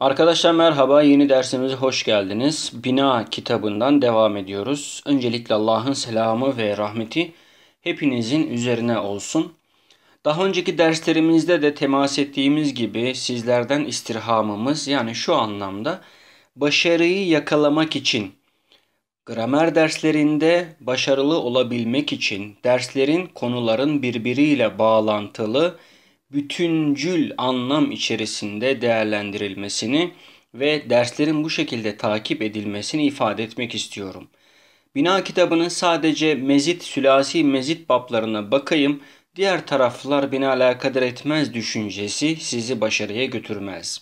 Arkadaşlar merhaba, yeni dersimize hoş geldiniz. Bina kitabından devam ediyoruz. Öncelikle Allah'ın selamı ve rahmeti hepinizin üzerine olsun. Daha önceki derslerimizde de temas ettiğimiz gibi sizlerden istirhamımız yani şu anlamda başarıyı yakalamak için gramer derslerinde başarılı olabilmek için derslerin konuların birbiriyle bağlantılı bütüncül anlam içerisinde değerlendirilmesini ve derslerin bu şekilde takip edilmesini ifade etmek istiyorum. Bina kitabının sadece mezit, sülasi mezit baplarına bakayım, diğer taraflar beni alakadar etmez düşüncesi sizi başarıya götürmez.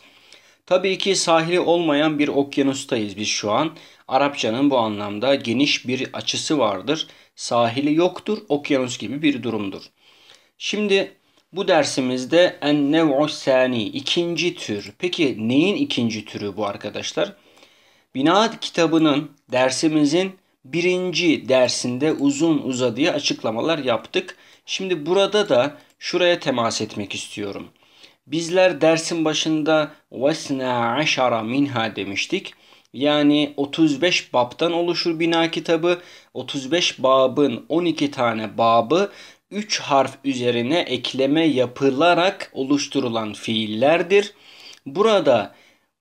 Tabii ki sahili olmayan bir okyanustayız biz şu an. Arapçanın bu anlamda geniş bir açısı vardır. Sahili yoktur, okyanus gibi bir durumdur. Şimdi bu dersimizde en nev'u sani ikinci tür. Peki neyin ikinci türü bu arkadaşlar? Bina kitabının dersimizin birinci dersinde uzun uzadıya açıklamalar yaptık. Şimdi burada da şuraya temas etmek istiyorum. Bizler dersin başında vesna aşara minha demiştik. Yani 35 babtan oluşur bina kitabı. 35 babın 12 tane babı 3 harf üzerine ekleme yapılarak oluşturulan fiillerdir. Burada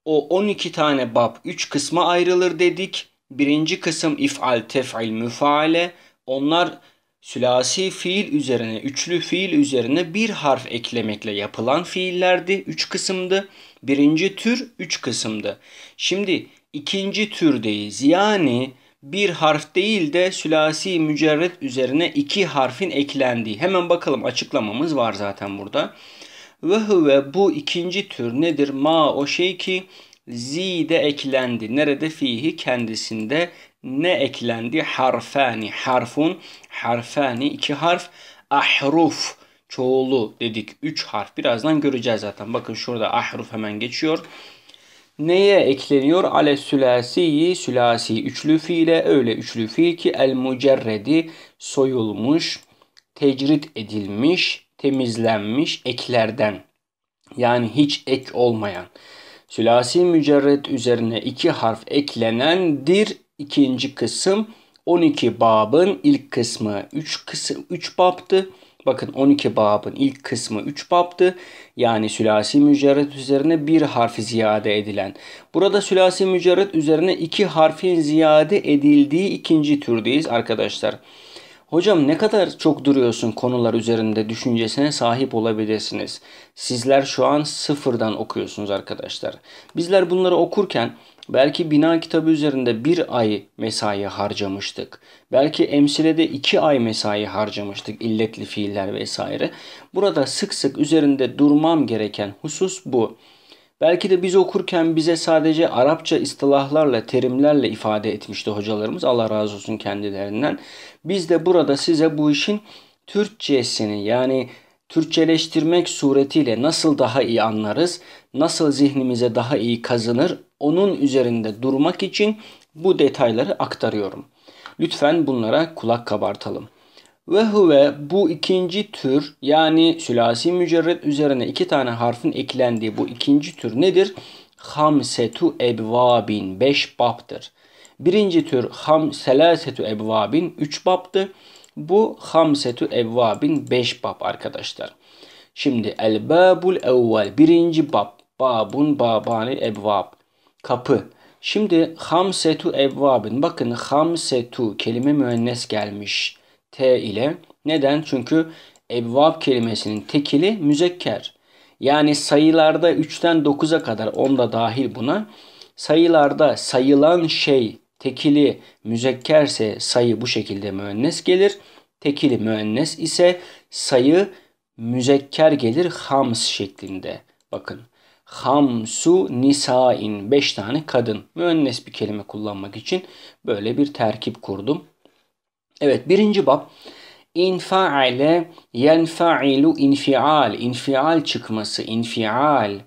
o 12 tane bab 3 kısma ayrılır dedik. Birinci kısım if'al, tef'il, müfaale. Onlar sülasi fiil üzerine, üçlü fiil üzerine bir harf eklemekle yapılan fiillerdi. Üç kısımdı. Birinci tür üç kısımdı. Şimdi ikinci türdeyiz. Yani bir harf değil de sülasi mücerret üzerine iki harfin eklendiği. Hemen bakalım açıklamamız var zaten burada. Ve huve bu ikinci tür nedir? Ma o şey ki zi de eklendi. Nerede fihi kendisinde ne eklendi? Harfani harfun harfani iki harf ahruf çoğulu dedik. Üç harf birazdan göreceğiz zaten. Bakın şurada ahruf hemen geçiyor neye ekleniyor? Ale sülasiyi sülasi üçlü fiile öyle üçlü fiil ki el mucerredi soyulmuş, tecrit edilmiş, temizlenmiş eklerden. Yani hiç ek olmayan. Sülasi mücerret üzerine iki harf eklenendir ikinci kısım. 12 babın ilk kısmı 3 kısım 3 baptı. Bakın 12 babın ilk kısmı 3 babdı. Yani sülasi mücerret üzerine bir harfi ziyade edilen. Burada sülasi mücerret üzerine iki harfin ziyade edildiği ikinci türdeyiz arkadaşlar. Arkadaşlar. Hocam ne kadar çok duruyorsun konular üzerinde düşüncesine sahip olabilirsiniz. Sizler şu an sıfırdan okuyorsunuz arkadaşlar. Bizler bunları okurken belki bina kitabı üzerinde bir ay mesai harcamıştık. Belki emsilede iki ay mesai harcamıştık illetli fiiller vesaire. Burada sık sık üzerinde durmam gereken husus bu. Belki de biz okurken bize sadece Arapça istilahlarla, terimlerle ifade etmişti hocalarımız. Allah razı olsun kendilerinden. Biz de burada size bu işin Türkçesini yani Türkçeleştirmek suretiyle nasıl daha iyi anlarız, nasıl zihnimize daha iyi kazınır onun üzerinde durmak için bu detayları aktarıyorum. Lütfen bunlara kulak kabartalım. Ve huve bu ikinci tür yani sülasi mücerret üzerine iki tane harfin eklendiği bu ikinci tür nedir? Hamsetu ebvabin beş baptır. Birinci tür ham selasetü ebvabin 3 babtı. Bu hamsetu evvabin 5 bab arkadaşlar. Şimdi el babul evvel birinci bab. Babun babani evvab. Kapı. Şimdi hamsetu evvabin. Bakın hamsetu kelime müennes gelmiş. T ile. Neden? Çünkü evvab kelimesinin tekili müzekker. Yani sayılarda 3'ten 9'a kadar onda dahil buna Sayılarda sayılan şey tekili müzekkerse sayı bu şekilde müennes gelir. Tekili müennes ise sayı müzekker gelir hams şeklinde. Bakın hamsu nisain beş tane kadın. Müennes bir kelime kullanmak için böyle bir terkip kurdum. Evet birinci bab infaile yenfailu infial infial çıkması infial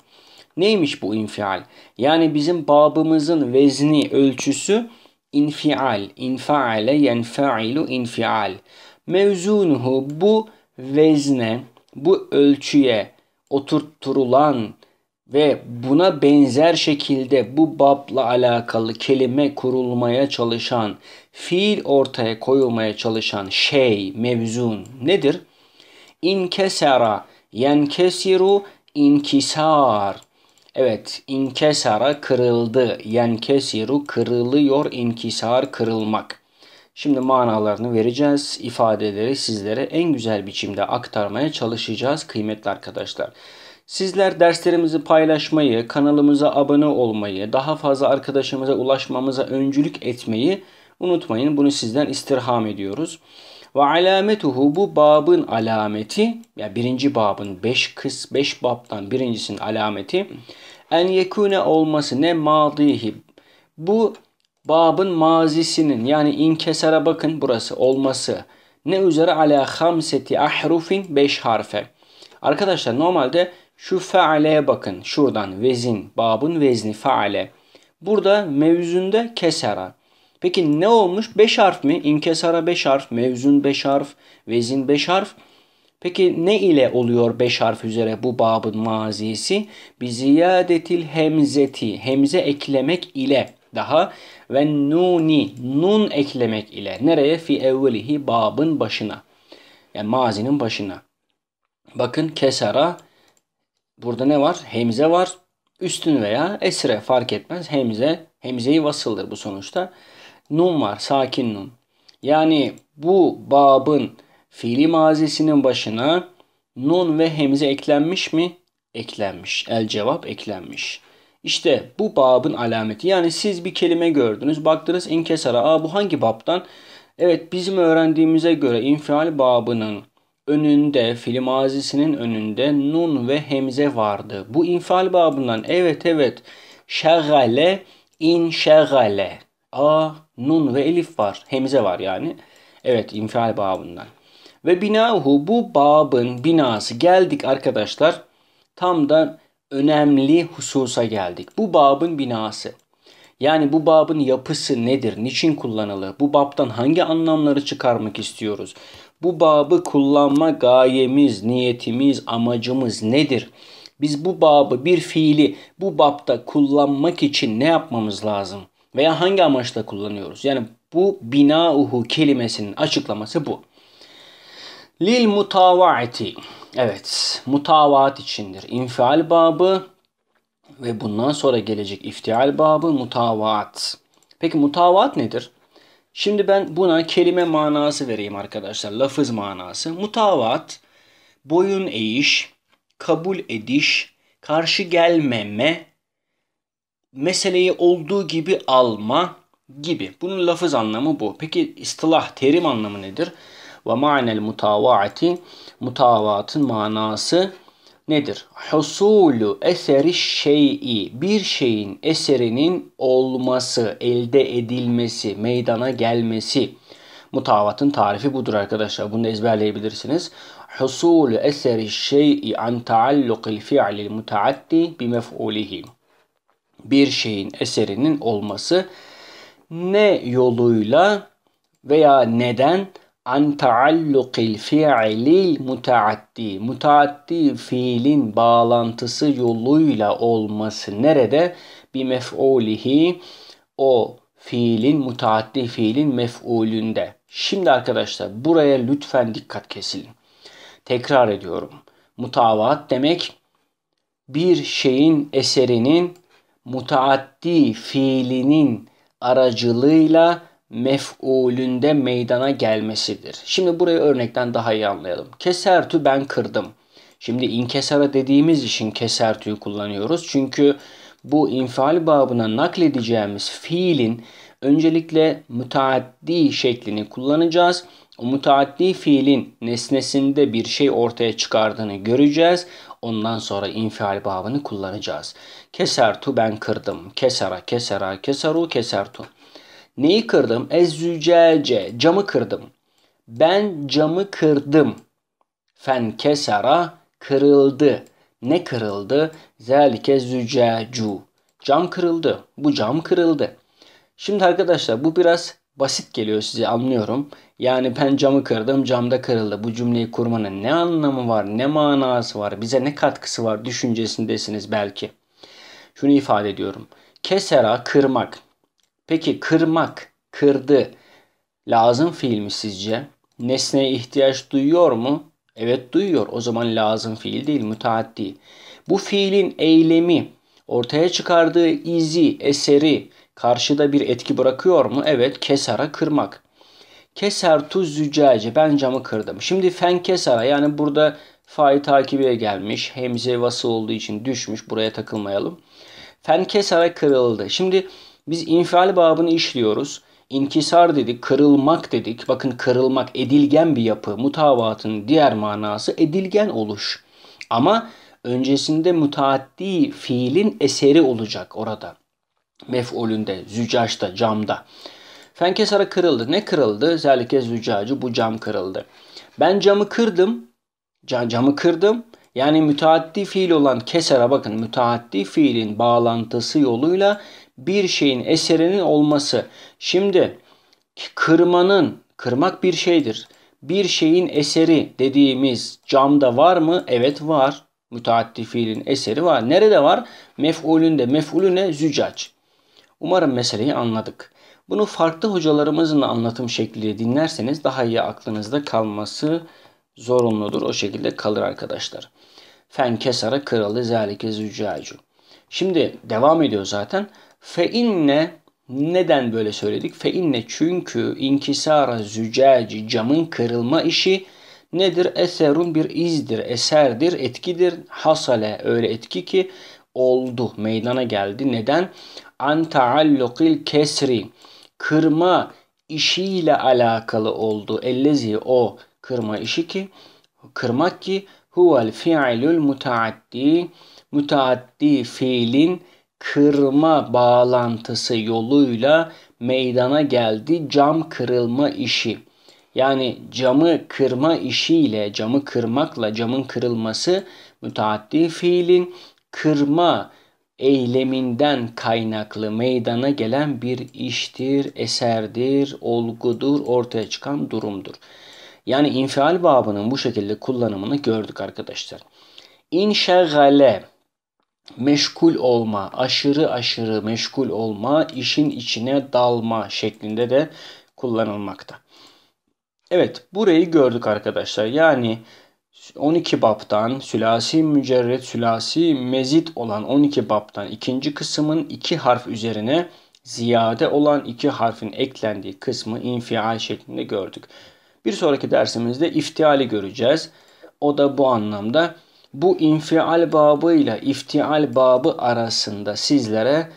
Neymiş bu infial? Yani bizim babımızın vezni, ölçüsü infial. İnfaale yenfailu infial. Mevzunhu bu vezne, bu ölçüye oturtturulan ve buna benzer şekilde bu babla alakalı kelime kurulmaya çalışan, fiil ortaya koyulmaya çalışan şey, mevzun nedir? İnkesera, yenkesiru, inkisar. Evet, inkesara kırıldı. Yenkesiru kırılıyor, inkisar kırılmak. Şimdi manalarını vereceğiz. ifadeleri sizlere en güzel biçimde aktarmaya çalışacağız kıymetli arkadaşlar. Sizler derslerimizi paylaşmayı, kanalımıza abone olmayı, daha fazla arkadaşımıza ulaşmamıza öncülük etmeyi unutmayın. Bunu sizden istirham ediyoruz. Ve alametuhu bu babın alameti ya yani birinci babın beş kıs beş babtan birincisinin alameti en yekune olması ne madihi bu babın mazisinin yani inkesara bakın burası olması ne üzere ala hamseti ahrufin 5 harfe. Arkadaşlar normalde şu fealeye bakın şuradan vezin babın vezni faale. Burada mevzunda kesara. Peki ne olmuş? 5 harf mi? İnkesara 5 harf, mevzun 5 harf, vezin 5 harf. Peki ne ile oluyor 5 harf üzere bu babın mazisi? Bi ziyadetil hemzeti, hemze eklemek ile daha ve nuni, nun eklemek ile. Nereye? Fi evvelihi babın başına. Yani mazinin başına. Bakın kesara burada ne var? Hemze var. Üstün veya esre fark etmez. Hemze, hemzeyi vasıldır bu sonuçta. Nun var. Sakin nun. Yani bu babın fiili mazisinin başına nun ve hemze eklenmiş mi? Eklenmiş. El cevap eklenmiş. İşte bu babın alameti. Yani siz bir kelime gördünüz. Baktınız inkesara. Aa bu hangi babdan? Evet bizim öğrendiğimize göre infial babının önünde, fiil mazisinin önünde nun ve hemze vardı. Bu infial babından evet evet şagale in şagale. A, Nun ve Elif var. hemize var yani. Evet infial babından. Ve binahu bu babın binası geldik arkadaşlar. Tam da önemli hususa geldik. Bu babın binası. Yani bu babın yapısı nedir? Niçin kullanılır? Bu babdan hangi anlamları çıkarmak istiyoruz? Bu babı kullanma gayemiz, niyetimiz, amacımız nedir? Biz bu babı bir fiili bu babda kullanmak için ne yapmamız lazım? veya hangi amaçla kullanıyoruz? Yani bu binauhu kelimesinin açıklaması bu. Lil mutavaati. Evet, mutavaat içindir. İnfial babı ve bundan sonra gelecek iftial babı mutavaat. Peki mutavaat nedir? Şimdi ben buna kelime manası vereyim arkadaşlar. Lafız manası. Mutavaat, boyun eğiş, kabul ediş, karşı gelmeme, meseleyi olduğu gibi alma gibi. Bunun lafız anlamı bu. Peki istilah, terim anlamı nedir? Ve ma'nel mutavaati mutavatın manası nedir? Husulu eseri şey'i bir şeyin eserinin olması, elde edilmesi, meydana gelmesi. Mutavatın tarifi budur arkadaşlar. Bunu da ezberleyebilirsiniz. Husulu eseri şey'i an taalluqil fi'lil mutaaddi bi mef'ulihi bir şeyin eserinin olması ne yoluyla veya neden an taallukil fiilil mutaaddi mutaaddi fiilin bağlantısı yoluyla olması nerede bi mef'ulihi o fiilin mutaaddi fiilin mef'ulünde. Şimdi arkadaşlar buraya lütfen dikkat kesilin. Tekrar ediyorum. Mutavaat demek bir şeyin eserinin mutaaddi fiilinin aracılığıyla mef'ulünde meydana gelmesidir. Şimdi burayı örnekten daha iyi anlayalım. Kesertü ben kırdım. Şimdi inkesara dediğimiz için kesertüyü kullanıyoruz. Çünkü bu infial babına nakledeceğimiz fiilin öncelikle müteaddi şeklini kullanacağız. O müteaddi fiilin nesnesinde bir şey ortaya çıkardığını göreceğiz. Ondan sonra infial babını kullanacağız. Kesertu ben kırdım. Kesera kesera keseru kesertu. Neyi kırdım? Ezzücece. Camı kırdım. Ben camı kırdım. Fen kesera kırıldı. Ne kırıldı? Zelike zücecu. Cam kırıldı. Bu cam kırıldı. Şimdi arkadaşlar bu biraz basit geliyor size anlıyorum. Yani ben camı kırdım, camda kırıldı. Bu cümleyi kurmanın ne anlamı var, ne manası var, bize ne katkısı var düşüncesindesiniz belki. Şunu ifade ediyorum. Kesera kırmak. Peki kırmak, kırdı lazım fiil mi sizce? Nesneye ihtiyaç duyuyor mu? Evet duyuyor. O zaman lazım fiil değil, müteaddi. Bu fiilin eylemi, ortaya çıkardığı izi, eseri karşıda bir etki bırakıyor mu? Evet, kesara kırmak. Keser tu züccace. Ben camı kırdım. Şimdi fen kesara yani burada fay takibiye gelmiş. Hemze vası olduğu için düşmüş. Buraya takılmayalım. Fen kesara kırıldı. Şimdi biz infial babını işliyoruz. İnkisar dedik, kırılmak dedik. Bakın kırılmak edilgen bir yapı. Mutavatın diğer manası edilgen oluş. Ama öncesinde mutaaddi fiilin eseri olacak orada. Mef'ulünde, zücaçta, camda. Fenkesara kırıldı. Ne kırıldı? Özellikle zücacı bu cam kırıldı. Ben camı kırdım. Can camı kırdım. Yani müteaddi fiil olan kesara bakın müteaddi fiilin bağlantısı yoluyla bir şeyin eserinin olması. Şimdi kırmanın, kırmak bir şeydir. Bir şeyin eseri dediğimiz camda var mı? Evet var. Müteaddi fiilin eseri var. Nerede var? Mef'ulünde. Mef'ulü ne? Zücac. Umarım meseleyi anladık. Bunu farklı hocalarımızın anlatım şekliyle dinlerseniz daha iyi aklınızda kalması zorunludur. O şekilde kalır arkadaşlar. Fen kesara kralı zelike züccacu. Şimdi devam ediyor zaten. Fe inne neden böyle söyledik? Fe inne çünkü inkisara zücaci camın kırılma işi nedir? Eserun bir izdir, eserdir, etkidir. Hasale öyle etki ki oldu, meydana geldi. Neden? An taallukil kesri kırma işiyle alakalı oldu. Ellezi o kırma işi ki kırmak ki huvel fi'lül mutaaddi mutaaddi fiilin kırma bağlantısı yoluyla meydana geldi cam kırılma işi. Yani camı kırma işiyle, camı kırmakla camın kırılması müteaddi fiilin kırma eyleminden kaynaklı meydana gelen bir iştir, eserdir, olgudur, ortaya çıkan durumdur. Yani infial babının bu şekilde kullanımını gördük arkadaşlar. İnşagale meşgul olma, aşırı aşırı meşgul olma, işin içine dalma şeklinde de kullanılmakta. Evet burayı gördük arkadaşlar. Yani 12 baptan sülasi mücerret sülasi mezit olan 12 baptan ikinci kısmın iki harf üzerine ziyade olan iki harfin eklendiği kısmı infial şeklinde gördük. Bir sonraki dersimizde iftiali göreceğiz. O da bu anlamda bu infial babı ile iftial babı arasında sizlere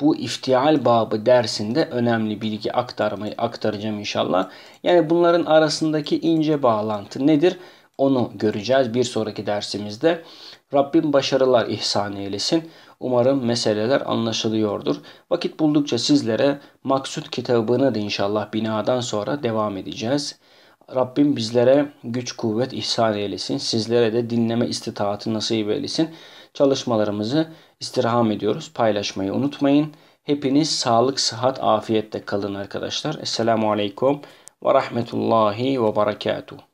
bu iftial babı dersinde önemli bilgi aktarmayı aktaracağım inşallah. Yani bunların arasındaki ince bağlantı nedir? Onu göreceğiz bir sonraki dersimizde. Rabbim başarılar ihsan eylesin. Umarım meseleler anlaşılıyordur. Vakit buldukça sizlere maksut kitabını da inşallah binadan sonra devam edeceğiz. Rabbim bizlere güç kuvvet ihsan eylesin. Sizlere de dinleme istitaatı nasip eylesin. Çalışmalarımızı istirham ediyoruz. Paylaşmayı unutmayın. Hepiniz sağlık, sıhhat, afiyette kalın arkadaşlar. Esselamu Aleyküm ve Rahmetullahi ve Berekatuhu.